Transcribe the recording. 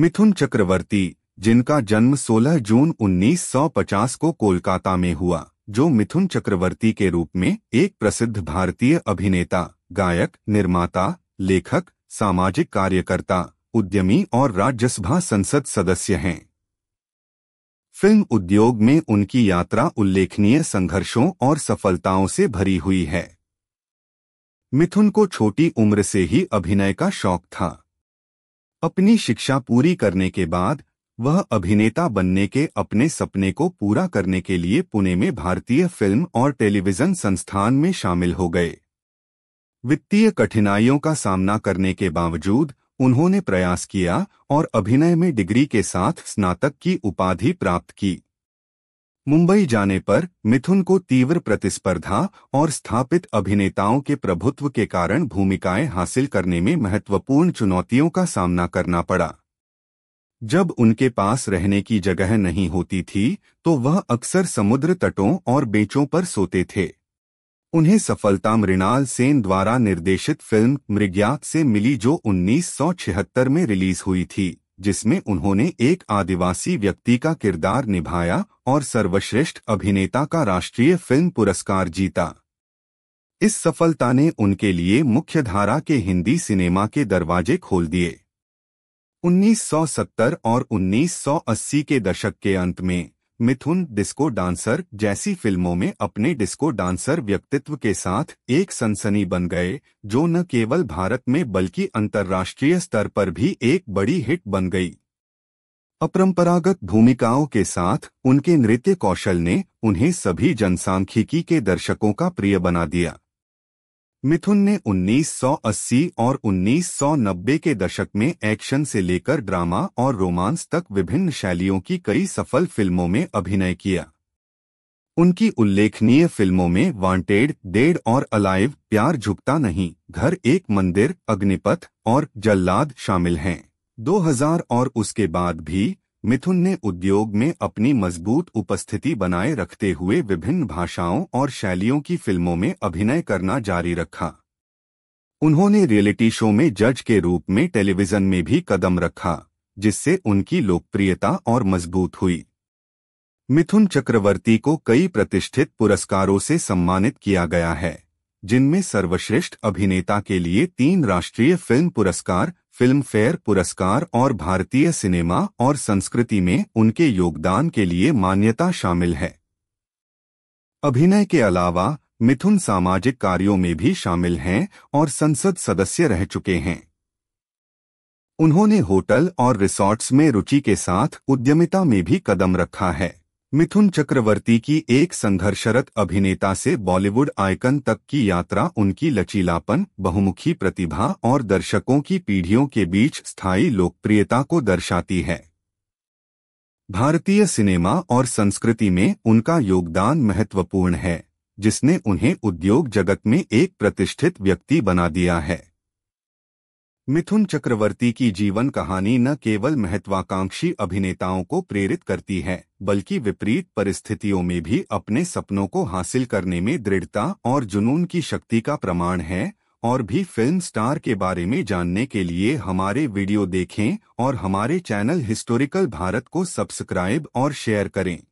मिथुन चक्रवर्ती जिनका जन्म 16 जून 1950 को कोलकाता में हुआ जो मिथुन चक्रवर्ती के रूप में एक प्रसिद्ध भारतीय अभिनेता गायक निर्माता लेखक सामाजिक कार्यकर्ता उद्यमी और राज्यसभा संसद सदस्य हैं फिल्म उद्योग में उनकी यात्रा उल्लेखनीय संघर्षों और सफलताओं से भरी हुई है मिथुन को छोटी उम्र से ही अभिनय का शौक था अपनी शिक्षा पूरी करने के बाद वह अभिनेता बनने के अपने सपने को पूरा करने के लिए पुणे में भारतीय फिल्म और टेलीविजन संस्थान में शामिल हो गए वित्तीय कठिनाइयों का सामना करने के बावजूद उन्होंने प्रयास किया और अभिनय में डिग्री के साथ स्नातक की उपाधि प्राप्त की मुंबई जाने पर मिथुन को तीव्र प्रतिस्पर्धा और स्थापित अभिनेताओं के प्रभुत्व के कारण भूमिकाएं हासिल करने में महत्वपूर्ण चुनौतियों का सामना करना पड़ा जब उनके पास रहने की जगह नहीं होती थी तो वह अक्सर समुद्र तटों और बेचों पर सोते थे उन्हें सफलता मृणाल सेन द्वारा निर्देशित फिल्म मृग्याक से मिली जो 1976 में रिलीज हुई थी जिसमें उन्होंने एक आदिवासी व्यक्ति का किरदार निभाया और सर्वश्रेष्ठ अभिनेता का राष्ट्रीय फिल्म पुरस्कार जीता इस सफलता ने उनके लिए मुख्यधारा के हिंदी सिनेमा के दरवाजे खोल दिए 1970 और 1980 के दशक के अंत में मिथुन डिस्को डांसर जैसी फिल्मों में अपने डिस्को डांसर व्यक्तित्व के साथ एक सनसनी बन गए जो न केवल भारत में बल्कि अंतर्राष्ट्रीय स्तर पर भी एक बड़ी हिट बन गई अपरंपरागत भूमिकाओं के साथ उनके नृत्य कौशल ने उन्हें सभी जनसांख्यिकी के दर्शकों का प्रिय बना दिया मिथुन ने 1980 और 1990 के दशक में एक्शन से लेकर ड्रामा और रोमांस तक विभिन्न शैलियों की कई सफल फिल्मों में अभिनय किया उनकी उल्लेखनीय फिल्मों में वांटेड डेड और अलाइव प्यार झुकता नहीं घर एक मंदिर अग्निपथ और जल्लाद शामिल हैं 2000 और उसके बाद भी मिथुन ने उद्योग में अपनी मजबूत उपस्थिति बनाए रखते हुए विभिन्न भाषाओं और शैलियों की फिल्मों में अभिनय करना जारी रखा उन्होंने रियलिटी शो में जज के रूप में टेलीविजन में भी कदम रखा जिससे उनकी लोकप्रियता और मजबूत हुई मिथुन चक्रवर्ती को कई प्रतिष्ठित पुरस्कारों से सम्मानित किया गया है जिनमें सर्वश्रेष्ठ अभिनेता के लिए तीन राष्ट्रीय फिल्म पुरस्कार फिल्म फेयर पुरस्कार और भारतीय सिनेमा और संस्कृति में उनके योगदान के लिए मान्यता शामिल है अभिनय के अलावा मिथुन सामाजिक कार्यों में भी शामिल हैं और संसद सदस्य रह चुके हैं उन्होंने होटल और रिसॉर्ट्स में रुचि के साथ उद्यमिता में भी कदम रखा है मिथुन चक्रवर्ती की एक संघर्षरत अभिनेता से बॉलीवुड आइकन तक की यात्रा उनकी लचीलापन बहुमुखी प्रतिभा और दर्शकों की पीढ़ियों के बीच स्थायी लोकप्रियता को दर्शाती है भारतीय सिनेमा और संस्कृति में उनका योगदान महत्वपूर्ण है जिसने उन्हें उद्योग जगत में एक प्रतिष्ठित व्यक्ति बना दिया है मिथुन चक्रवर्ती की जीवन कहानी न केवल महत्वाकांक्षी अभिनेताओं को प्रेरित करती है बल्कि विपरीत परिस्थितियों में भी अपने सपनों को हासिल करने में दृढ़ता और जुनून की शक्ति का प्रमाण है और भी फिल्म स्टार के बारे में जानने के लिए हमारे वीडियो देखें और हमारे चैनल हिस्टोरिकल भारत को सब्सक्राइब और शेयर करें